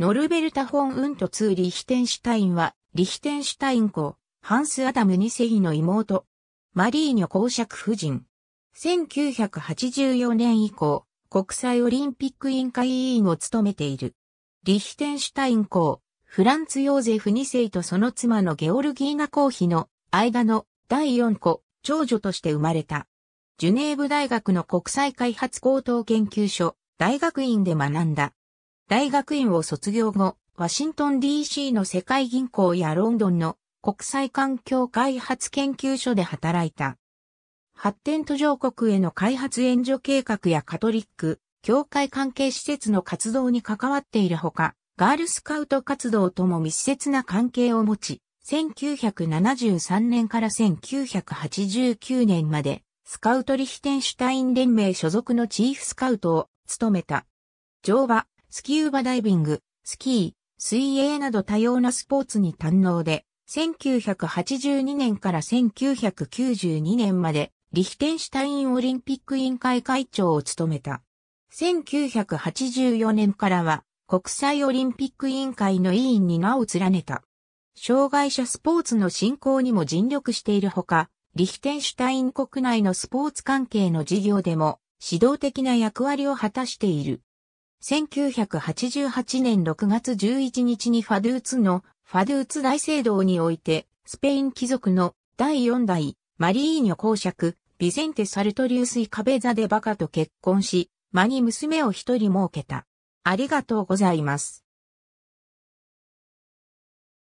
ノルベルタ・フォン・ウントツー・リヒテンシュタインは、リヒテンシュタイン公、ハンス・アダム二世の妹、マリーニョ公爵夫人。1984年以降、国際オリンピック委員会委員を務めている。リヒテンシュタイン公、フランツ・ヨーゼフ二世とその妻のゲオルギーナ公妃の間の第4子、長女として生まれた。ジュネーブ大学の国際開発高等研究所、大学院で学んだ。大学院を卒業後、ワシントン DC の世界銀行やロンドンの国際環境開発研究所で働いた。発展途上国への開発援助計画やカトリック、教会関係施設の活動に関わっているほか、ガールスカウト活動とも密接な関係を持ち、1973年から1989年まで、スカウトリヒテンシュタイン連盟所属のチーフスカウトを務めた。乗馬、スキューバダイビング、スキー、水泳など多様なスポーツに堪能で、1982年から1992年まで、リヒテンシュタインオリンピック委員会会長を務めた。1984年からは、国際オリンピック委員会の委員に名を連ねた。障害者スポーツの振興にも尽力しているほか、リヒテンシュタイン国内のスポーツ関係の事業でも、指導的な役割を果たしている。1988年6月11日にファドゥーツのファドゥーツ大聖堂において、スペイン貴族の第4代マリーニョ公爵、ビゼンテ・サルトリウス・イカベザデ・バカと結婚し、間に娘を一人設けた。ありがとうございます。